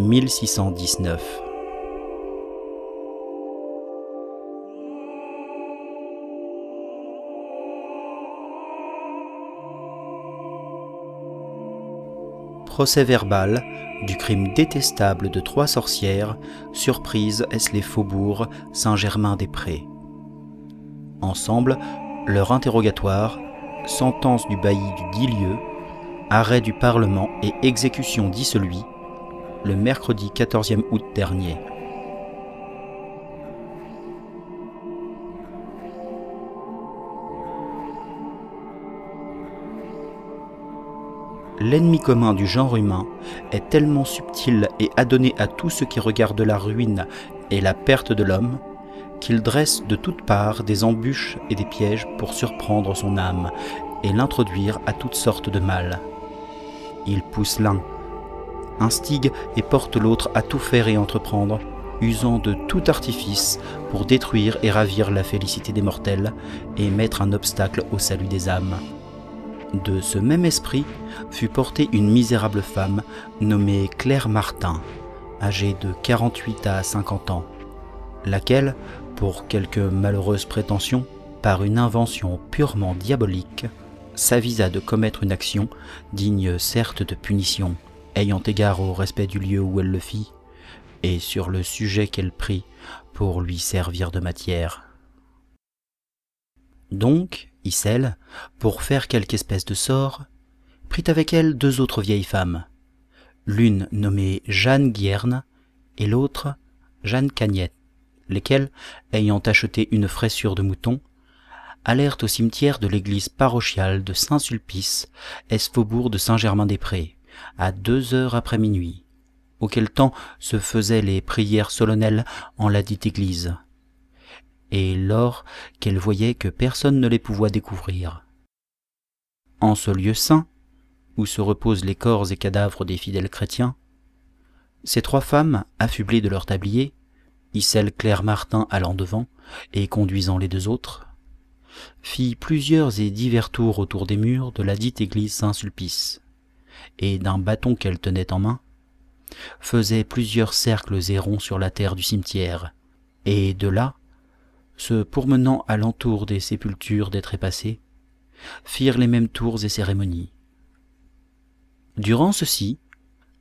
1619. procès verbal du crime détestable de trois sorcières surprise est les faubourgs Saint-Germain-des-Prés. Ensemble, leur interrogatoire, sentence du bailli du dit lieu, arrêt du Parlement et exécution dit celui le mercredi 14 août dernier. L'ennemi commun du genre humain est tellement subtil et adonné à tout ce qui regarde la ruine et la perte de l'homme qu'il dresse de toutes parts des embûches et des pièges pour surprendre son âme et l'introduire à toutes sortes de mal. Il pousse l'un instigue et porte l'autre à tout faire et entreprendre, usant de tout artifice pour détruire et ravir la félicité des mortels et mettre un obstacle au salut des âmes. De ce même esprit fut portée une misérable femme nommée Claire Martin, âgée de 48 à 50 ans, laquelle, pour quelques malheureuses prétentions, par une invention purement diabolique, s'avisa de commettre une action digne certes de punition, ayant égard au respect du lieu où elle le fit, et sur le sujet qu'elle prit pour lui servir de matière. Donc, Issel, pour faire quelque espèce de sort, prit avec elle deux autres vieilles femmes, l'une nommée Jeanne Guierne et l'autre Jeanne Cagnette, lesquelles, ayant acheté une fraissure de mouton, allèrent au cimetière de l'église parochiale de Saint-Sulpice, est faubourg de Saint-Germain-des-Prés à deux heures après minuit, auquel temps se faisaient les prières solennelles en ladite église, et lors qu'elle voyait que personne ne les pouvait découvrir. En ce lieu saint, où se reposent les corps et cadavres des fidèles chrétiens, ces trois femmes, affublées de leur tablier, Isselle Claire Martin allant devant et conduisant les deux autres, fit plusieurs et divers tours autour des murs de la dite église Saint-Sulpice, et d'un bâton qu'elle tenait en main, faisait plusieurs cercles et ronds sur la terre du cimetière, et de là, se pourmenant à l'entour des sépultures des trépassés, firent les mêmes tours et cérémonies. Durant ceci,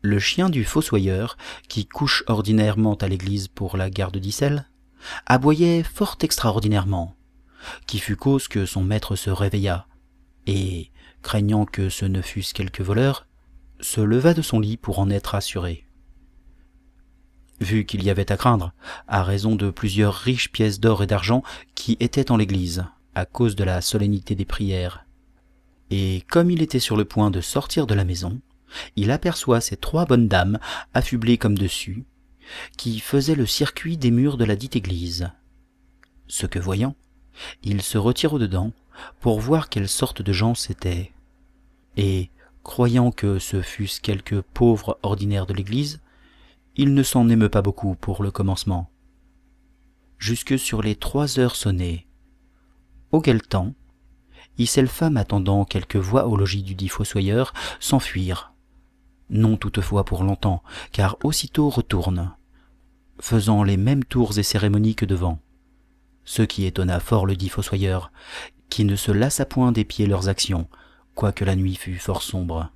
le chien du fossoyeur, qui couche ordinairement à l'église pour la garde d'Issel, aboyait fort extraordinairement, qui fut cause que son maître se réveilla, et, craignant que ce ne fussent quelques voleurs, se leva de son lit pour en être assuré. Vu qu'il y avait à craindre, à raison de plusieurs riches pièces d'or et d'argent qui étaient en l'église, à cause de la solennité des prières. Et comme il était sur le point de sortir de la maison, il aperçoit ces trois bonnes dames, affublées comme dessus, qui faisaient le circuit des murs de la dite église. Ce que voyant, il se retire au dedans pour voir quelle sorte de gens c'étaient. Et, Croyant que ce fussent quelques pauvres ordinaires de l'Église, il ne s'en émeut pas beaucoup pour le commencement, jusque sur les trois heures sonnées, auquel temps, femme attendant quelques voix au logis du dit fossoyeur, s'enfuirent, non toutefois pour longtemps, car aussitôt retourne, faisant les mêmes tours et cérémonies que devant, ce qui étonna fort le dit fossoyeur, qui ne se lassa point pieds leurs actions, quoique la nuit fût fort sombre.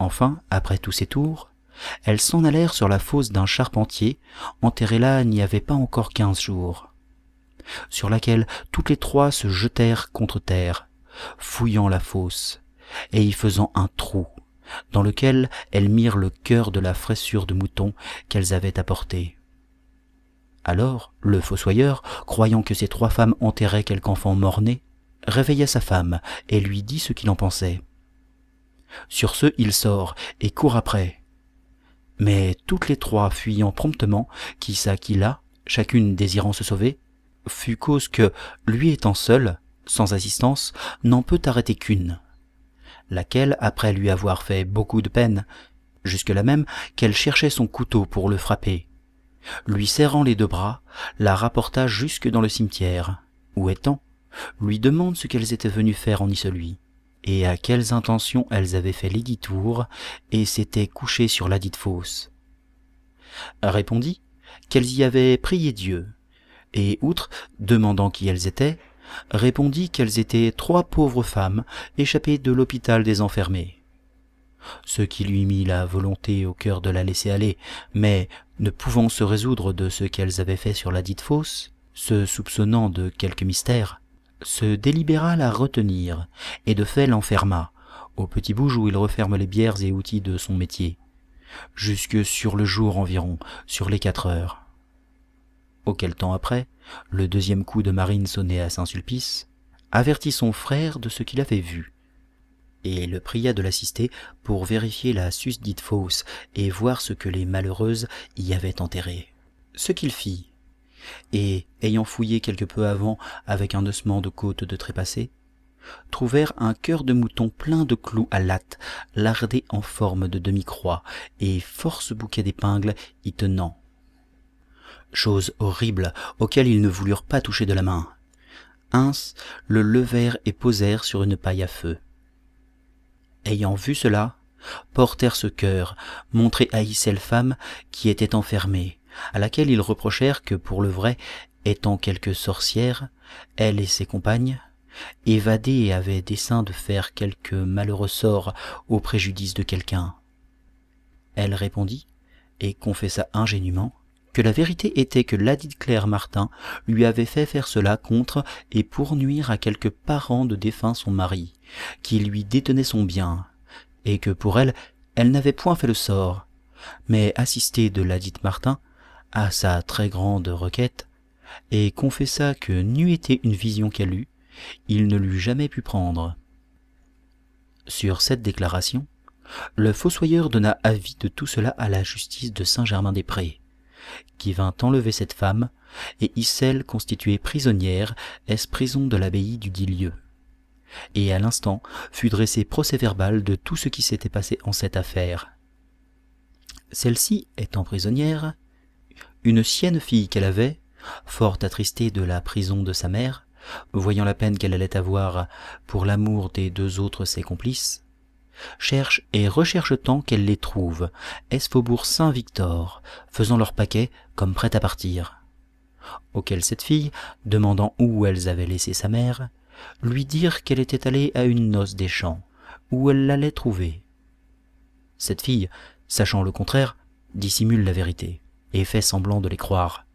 Enfin, après tous ces tours, elles s'en allèrent sur la fosse d'un charpentier, enterré là n'y avait pas encore quinze jours, sur laquelle toutes les trois se jetèrent contre terre, fouillant la fosse, et y faisant un trou, dans lequel elles mirent le cœur de la fraissure de mouton qu'elles avaient apportée. Alors, le fossoyeur, croyant que ces trois femmes enterraient quelque enfant mort-né, réveilla sa femme et lui dit ce qu'il en pensait. Sur ce, il sort et court après. Mais toutes les trois fuyant promptement, qui ça qui là, chacune désirant se sauver, fut cause que, lui étant seul, sans assistance, n'en peut arrêter qu'une, laquelle, après lui avoir fait beaucoup de peine, jusque-là même qu'elle cherchait son couteau pour le frapper, lui serrant les deux bras, la rapporta jusque dans le cimetière, où étant, lui demande ce qu'elles étaient venues faire en celui, et à quelles intentions elles avaient fait l'éditour et s'étaient couchées sur la dite fosse. Répondit qu'elles y avaient prié Dieu, et outre, demandant qui elles étaient, répondit qu'elles étaient trois pauvres femmes échappées de l'hôpital des enfermés. Ce qui lui mit la volonté au cœur de la laisser aller, mais ne pouvant se résoudre de ce qu'elles avaient fait sur la dite fosse, se soupçonnant de quelque mystère, se délibéra la retenir, et de fait l'enferma, au petit bouge où il referme les bières et outils de son métier, jusque sur le jour environ, sur les quatre heures. Auquel temps après, le deuxième coup de marine sonné à Saint-Sulpice, avertit son frère de ce qu'il avait vu, et le pria de l'assister pour vérifier la susdite fausse et voir ce que les malheureuses y avaient enterré. Ce qu'il fit, et ayant fouillé quelque peu avant avec un ossement de côte de trépassé trouvèrent un cœur de mouton plein de clous à latte lardé en forme de demi-croix et force bouquets d'épingles y tenant chose horrible auquel ils ne voulurent pas toucher de la main Ins le levèrent et posèrent sur une paille à feu ayant vu cela portèrent ce cœur montré à Icelle femme qui était enfermée à laquelle ils reprochèrent que pour le vrai, étant quelque sorcière, elle et ses compagnes, évadées avaient dessein de faire quelque malheureux sort au préjudice de quelqu'un. Elle répondit, et confessa ingénument, que la vérité était que ladite Claire Martin lui avait fait faire cela contre et pour nuire à quelque parent de défunt son mari, qui lui détenait son bien, et que pour elle, elle n'avait point fait le sort, mais assistée de ladite Martin, à sa très grande requête, et confessa que n'eût été une vision qu'elle eut, il ne l'eût jamais pu prendre. Sur cette déclaration, le fossoyeur donna avis de tout cela à la justice de Saint-Germain-des-Prés, qui vint enlever cette femme et y celle constituée prisonnière, est prison de l'abbaye du dit lieu. Et à l'instant fut dressé procès-verbal de tout ce qui s'était passé en cette affaire. Celle-ci, étant prisonnière, une sienne fille qu'elle avait, fort attristée de la prison de sa mère, voyant la peine qu'elle allait avoir pour l'amour des deux autres ses complices, cherche et recherche tant qu'elle les trouve, est faubourg Saint-Victor, faisant leur paquet comme prête à partir. Auquel cette fille, demandant où elles avaient laissé sa mère, lui dire qu'elle était allée à une noce des champs, où elle l'allait trouver. Cette fille, sachant le contraire, dissimule la vérité et fait semblant de les croire.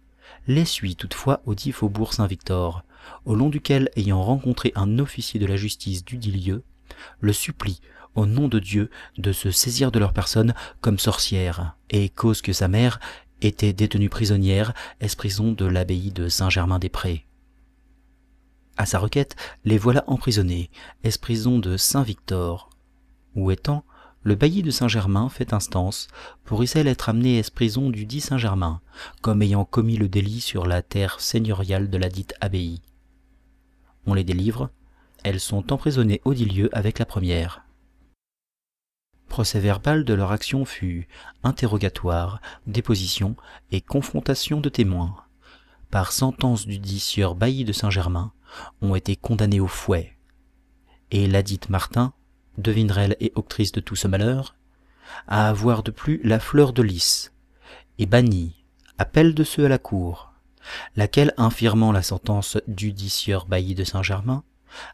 Les suit toutefois au dit faubourg Saint-Victor, au long duquel, ayant rencontré un officier de la justice du dit lieu, le supplie, au nom de Dieu, de se saisir de leur personne comme sorcière, et cause que sa mère était détenue prisonnière, esprison de l'abbaye de Saint-Germain-des-Prés. À sa requête, les voilà emprisonnés, esprison de Saint-Victor, où étant, le bailli de Saint-Germain fait instance pour Issel être amené à prison du dit Saint-Germain, comme ayant commis le délit sur la terre seigneuriale de la dite abbaye. On les délivre, elles sont emprisonnées au dit lieu avec la première. Procès verbal de leur action fut interrogatoire, déposition et confrontation de témoins. Par sentence du dit sieur bailli de Saint-Germain, ont été condamnés au fouet. Et ladite Martin devinerelle et octrice de tout ce malheur, à avoir de plus la fleur de lys, et bannie, appel de ceux à la cour, laquelle, infirmant la sentence du dicieur bailli de Saint-Germain,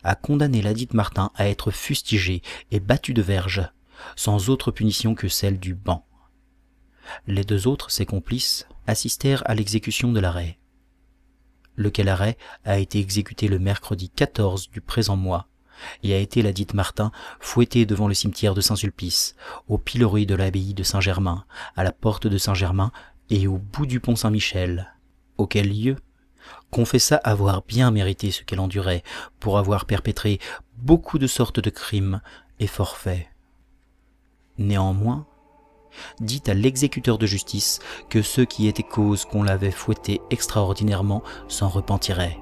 a condamné ladite Martin à être fustigée et battue de verge, sans autre punition que celle du banc. Les deux autres, ses complices, assistèrent à l'exécution de l'arrêt. Lequel arrêt a été exécuté le mercredi 14 du présent mois, et a été l'a dite Martin fouettée devant le cimetière de Saint-Sulpice, au pilori de l'abbaye de Saint-Germain, à la porte de Saint-Germain et au bout du pont Saint-Michel, auquel lieu confessa avoir bien mérité ce qu'elle endurait pour avoir perpétré beaucoup de sortes de crimes et forfaits. Néanmoins, dit à l'exécuteur de justice que ceux qui étaient cause qu'on l'avait fouettée extraordinairement s'en repentiraient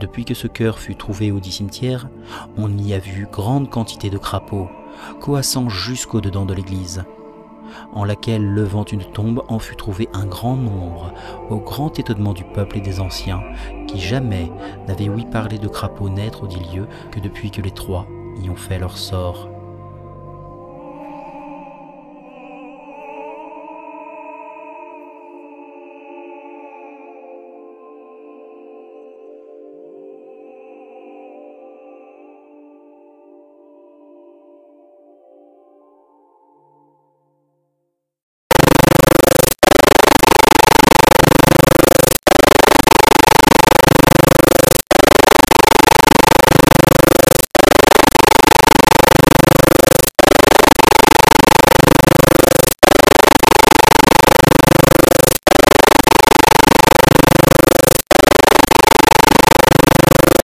depuis que ce cœur fut trouvé au dit cimetière, on y a vu grande quantité de crapauds, coassant jusqu'au dedans de l'église, en laquelle, levant une tombe, en fut trouvé un grand nombre, au grand étonnement du peuple et des anciens, qui jamais n'avaient ouï parler de crapauds naître au dit lieu que depuis que les Trois y ont fait leur sort.